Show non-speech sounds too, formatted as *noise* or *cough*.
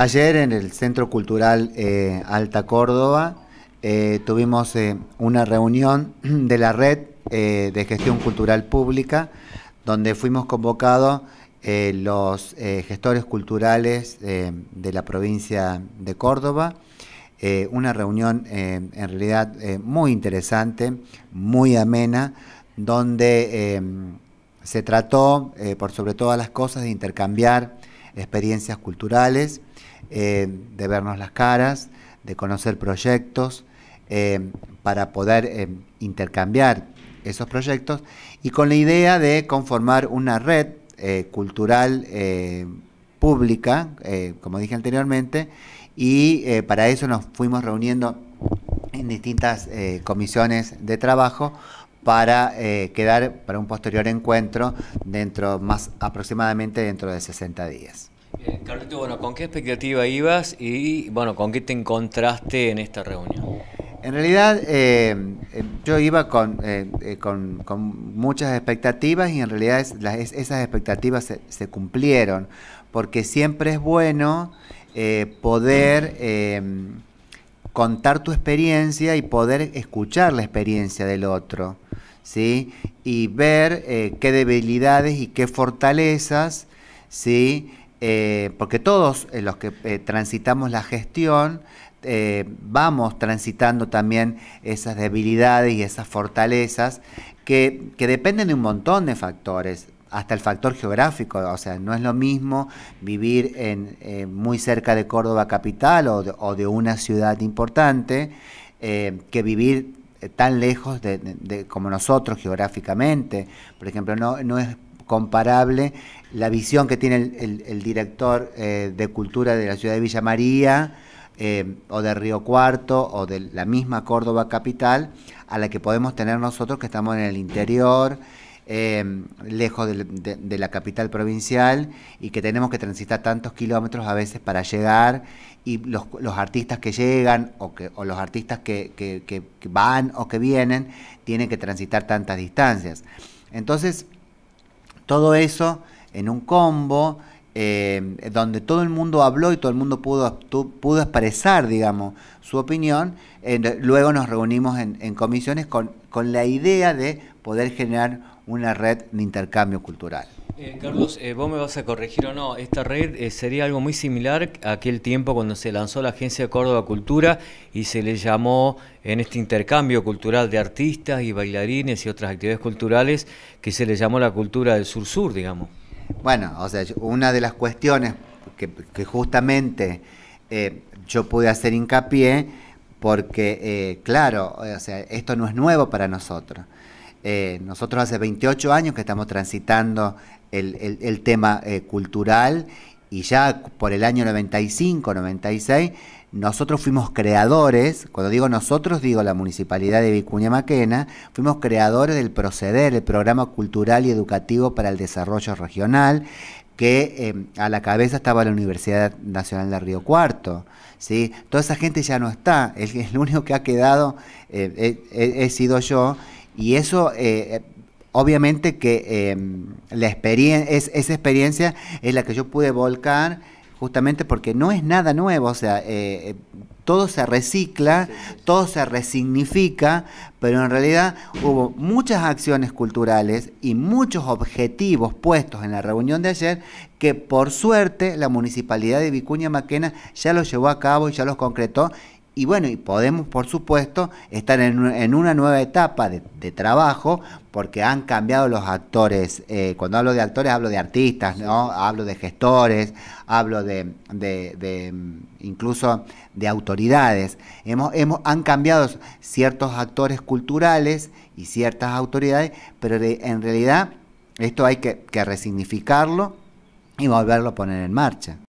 Ayer en el Centro Cultural eh, Alta Córdoba eh, tuvimos eh, una reunión *clears throat* de la red de gestión cultural pública donde fuimos convocados los gestores culturales de la provincia de Córdoba. una reunión en realidad muy interesante, muy amena, donde se trató por sobre todas las cosas de intercambiar experiencias culturales, eh, de vernos las caras, de conocer proyectos, eh, para poder eh, intercambiar esos proyectos y con la idea de conformar una red cultural pública, como dije anteriormente, y para eso nos fuimos reuniendo en distintas comisiones de trabajo para eh, quedar para un posterior encuentro dentro más aproximadamente dentro de 60 días. Eh, Carlito, bueno, ¿con qué expectativa ibas y bueno, con qué te encontraste en esta reunión? En realidad eh, eh, yo iba con, muchas expectativas y en realidad esas expectativas se, cumplieron, porque siempre es bueno poder em, contar tu experiencia y poder escuchar la experiencia del otro. ¿sí? y ver eh, qué debilidades y qué fortalezas, ¿sí? Eh, porque todos eh, los que transitamos la gestión vamos transitando también esas debilidades y esas fortalezas que, dependen de un montón de factores hasta el factor geográfico, o sea, no es lo mismo vivir en, muy cerca de Córdoba capital o de, o de una ciudad importante que vivir eh, tan lejos de, como nosotros geográficamente. Por ejemplo, no, es comparable la visión que tiene el, director eh, de cultura de la ciudad de Villa María eh, o de Río Cuarto o de la misma Córdoba capital a la que podemos tener nosotros que estamos en el interior eh, lejos de, la capital provincial y que tenemos que transitar tantos kilómetros a veces para llegar y los, artistas que llegan o, o los artistas que, van o que vienen tienen que transitar tantas distancias. Entonces, todo eso en un combo eh, donde todo el mundo habló y todo el mundo pudo, pudo expresar, digamos, su opinión, luego nos reunimos en, comisiones con, con, la idea de poder generar una red de intercambio cultural. Eh, Carlos, eh, vos me vas a corregir o no, esta red eh, sería algo muy similar a aquel tiempo cuando se lanzó la Agencia de Córdoba Cultura y se le llamó en este intercambio cultural de artistas y bailarines y otras actividades culturales que se le llamó la cultura del sur-sur, digamos. Bueno, o sea, una de las cuestiones que, que justamente yo pude hacer hincapié, porque claro, o sea, esto no es nuevo para nosotros. Eh, nosotros hace 28 años que estamos transitando el, tema eh, cultural y ya por el año 95, 96, nosotros fuimos creadores, cuando digo nosotros digo la Municipalidad de Vicuña Maquena, fuimos creadores del Proceder, el programa cultural y educativo para el desarrollo regional, que eh, a la cabeza estaba la Universidad Nacional de Río Cuarto. ¿sí? Toda esa gente ya no está, el, único que ha quedado he sido yo y eso, eh, eh, obviamente que em, la es, esa experiencia es la que yo pude volcar justamente porque no es nada nuevo, o sea, eh, todo se recicla, todo se resignifica, pero en realidad hubo muchas acciones culturales y muchos objetivos puestos en la reunión de ayer que por suerte la municipalidad de Vicuña Maquena ya los llevó a cabo y ya los concretó y bueno, y podemos, por supuesto, estar en, una nueva etapa de, trabajo porque han cambiado los actores. Eh, cuando hablo de actores, hablo de artistas, ¿no? Hablo de gestores, hablo de, incluso de autoridades. Hemos, hemos, han cambiado ciertos actores culturales y ciertas autoridades, pero en realidad esto hay que resignificarlo y volverlo a poner en marcha.